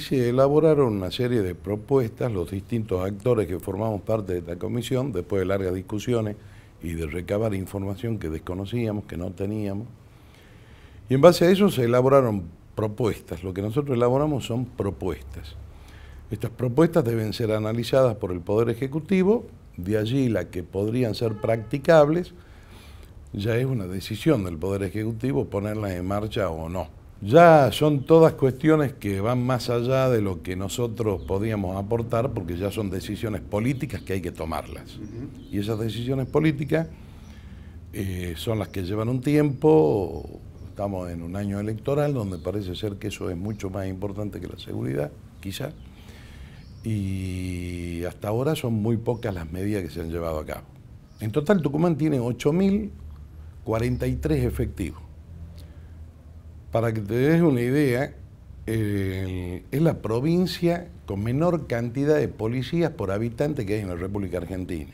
se elaboraron una serie de propuestas, los distintos actores que formamos parte de esta comisión, después de largas discusiones y de recabar información que desconocíamos, que no teníamos. Y en base a eso se elaboraron propuestas. Lo que nosotros elaboramos son propuestas. Estas propuestas deben ser analizadas por el Poder Ejecutivo, de allí la que podrían ser practicables, ya es una decisión del Poder Ejecutivo ponerlas en marcha o no. Ya son todas cuestiones que van más allá de lo que nosotros podíamos aportar, porque ya son decisiones políticas que hay que tomarlas. Y esas decisiones políticas eh, son las que llevan un tiempo, estamos en un año electoral donde parece ser que eso es mucho más importante que la seguridad, quizá, y hasta ahora son muy pocas las medidas que se han llevado a cabo. En total Tucumán tiene 8.043 efectivos. Para que te des una idea, es la provincia con menor cantidad de policías por habitante que hay en la República Argentina.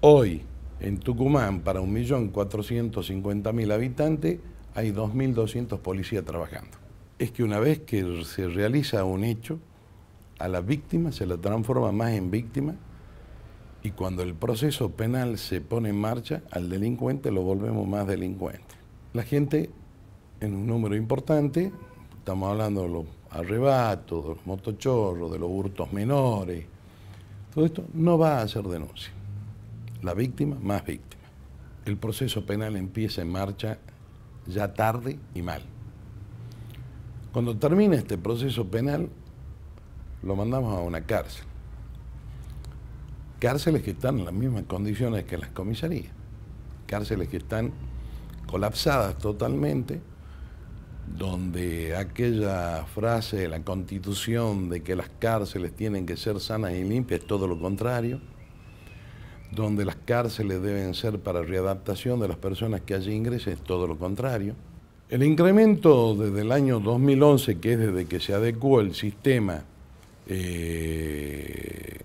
Hoy, en Tucumán, para 1.450.000 habitantes, hay 2.200 policías trabajando. Es que una vez que se realiza un hecho, a la víctima se la transforma más en víctima y cuando el proceso penal se pone en marcha, al delincuente lo volvemos más delincuente. La gente en un número importante, estamos hablando de los arrebatos, de los motochorros, de los hurtos menores, todo esto no va a ser denuncia. La víctima más víctima. El proceso penal empieza en marcha ya tarde y mal. Cuando termina este proceso penal, lo mandamos a una cárcel. Cárceles que están en las mismas condiciones que las comisarías. Cárceles que están colapsadas totalmente donde aquella frase de la constitución de que las cárceles tienen que ser sanas y limpias es todo lo contrario, donde las cárceles deben ser para readaptación de las personas que allí ingresen es todo lo contrario. El incremento desde el año 2011, que es desde que se adecuó el sistema eh,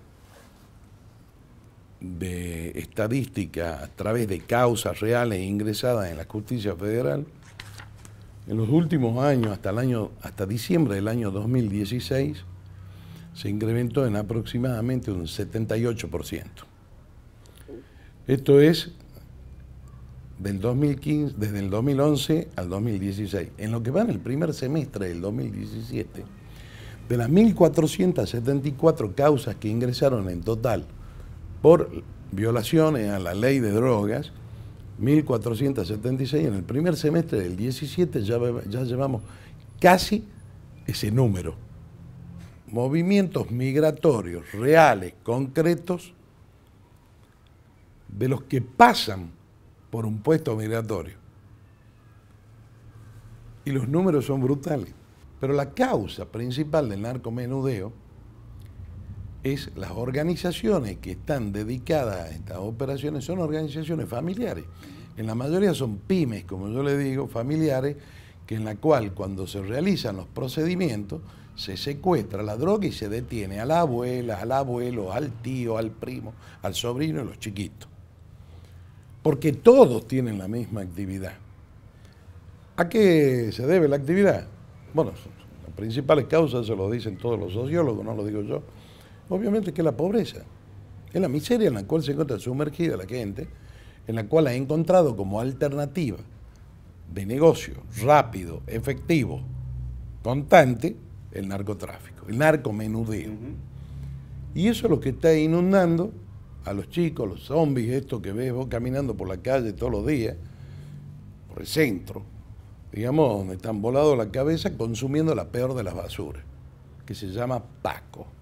de estadística a través de causas reales ingresadas en la justicia federal, en los últimos años, hasta, el año, hasta diciembre del año 2016, se incrementó en aproximadamente un 78%. Esto es del 2015, desde el 2011 al 2016. En lo que va en el primer semestre del 2017, de las 1.474 causas que ingresaron en total por violaciones a la ley de drogas, 1.476, en el primer semestre del 17 ya, llevamos casi ese número. Movimientos migratorios reales, concretos, de los que pasan por un puesto migratorio. Y los números son brutales. Pero la causa principal del narcomenudeo es las organizaciones que están dedicadas a estas operaciones son organizaciones familiares. En la mayoría son pymes, como yo le digo, familiares, que en la cual cuando se realizan los procedimientos se secuestra la droga y se detiene a la abuela, al abuelo, al tío, al primo, al sobrino y los chiquitos. Porque todos tienen la misma actividad. ¿A qué se debe la actividad? Bueno, las principales causas se lo dicen todos los sociólogos, no lo digo yo obviamente que es la pobreza, es la miseria en la cual se encuentra sumergida la gente, en la cual ha encontrado como alternativa de negocio rápido, efectivo, constante, el narcotráfico, el narcomenudeo. Y eso es lo que está inundando a los chicos, los zombies, estos que ves vos caminando por la calle todos los días, por el centro, digamos, donde están volados la cabeza consumiendo la peor de las basuras, que se llama Paco.